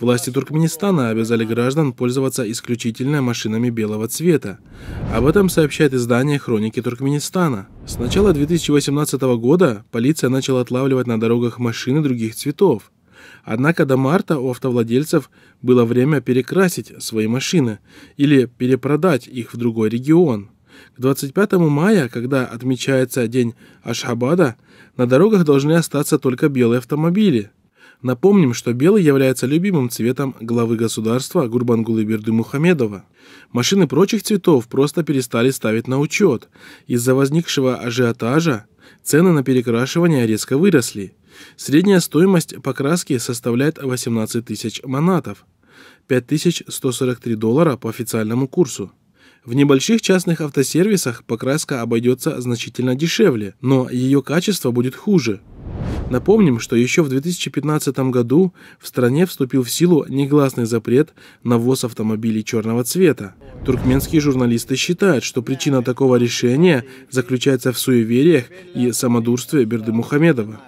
Власти Туркменистана обязали граждан пользоваться исключительно машинами белого цвета. Об этом сообщает издание «Хроники Туркменистана». С начала 2018 года полиция начала отлавливать на дорогах машины других цветов. Однако до марта у автовладельцев было время перекрасить свои машины или перепродать их в другой регион – к 25 мая, когда отмечается День Ашхабада, на дорогах должны остаться только белые автомобили. Напомним, что белый является любимым цветом главы государства Гурбангулы Берды Мухамедова. Машины прочих цветов просто перестали ставить на учет. Из-за возникшего ажиотажа цены на перекрашивание резко выросли. Средняя стоимость покраски составляет 18 тысяч манатов, 5143 доллара по официальному курсу. В небольших частных автосервисах покраска обойдется значительно дешевле, но ее качество будет хуже – Напомним, что еще в 2015 году в стране вступил в силу негласный запрет на ввоз автомобилей черного цвета. Туркменские журналисты считают, что причина такого решения заключается в суевериях и самодурстве Берды Мухамедова.